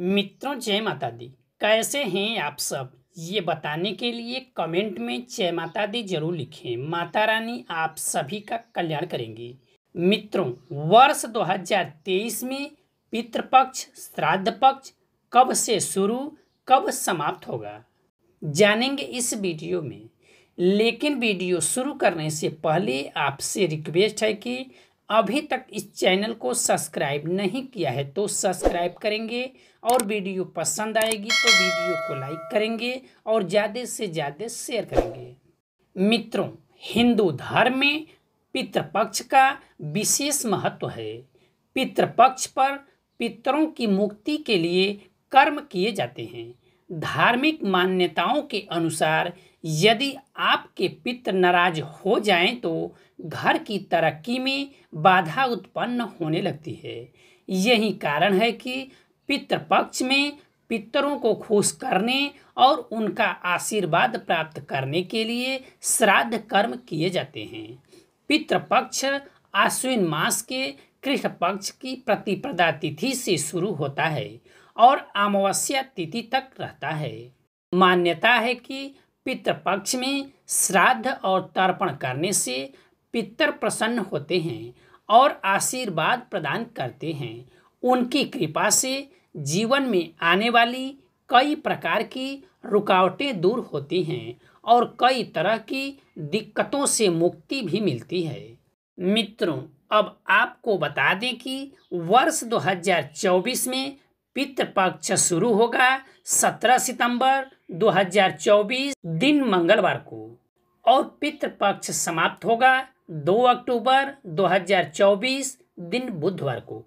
मित्रों जय माता दी कैसे हैं आप सब ये बताने के लिए कमेंट में जय माता दी जरूर लिखें माता रानी आप सभी का कल्याण करेंगी मित्रों वर्ष 2023 में पितृपक्ष श्राद्ध पक्ष कब से शुरू कब समाप्त होगा जानेंगे इस वीडियो में लेकिन वीडियो शुरू करने से पहले आपसे रिक्वेस्ट है कि अभी तक इस चैनल को सब्सक्राइब नहीं किया है तो सब्सक्राइब करेंगे और वीडियो पसंद आएगी तो वीडियो को लाइक करेंगे और ज़्यादा से ज़्यादा शेयर करेंगे मित्रों हिंदू धर्म में पितृपक्ष का विशेष महत्व है पितृपक्ष पर पितरों की मुक्ति के लिए कर्म किए जाते हैं धार्मिक मान्यताओं के अनुसार यदि आपके पित्र नाराज हो जाएं तो घर की तरक्की में बाधा उत्पन्न होने लगती है यही कारण है कि पित्र पक्ष में पितरों को खुश करने और उनका आशीर्वाद प्राप्त करने के लिए श्राद्ध कर्म किए जाते हैं पितृपक्ष आश्विन मास के कृष्ण पक्ष की प्रतिप्रदा तिथि से शुरू होता है और अमावस्या तिथि तक रहता है मान्यता है कि पितृपक्ष में श्राद्ध और तर्पण करने से पितर प्रसन्न होते हैं और आशीर्वाद प्रदान करते हैं उनकी कृपा से जीवन में आने वाली कई प्रकार की रुकावटें दूर होती हैं और कई तरह की दिक्कतों से मुक्ति भी मिलती है मित्रों अब आपको बता दें कि वर्ष 2024 में पितृपक्ष शुरू होगा 17 सितंबर 2024 दिन मंगलवार को और पितृपक्ष समाप्त होगा 2 अक्टूबर 2024 दिन बुधवार को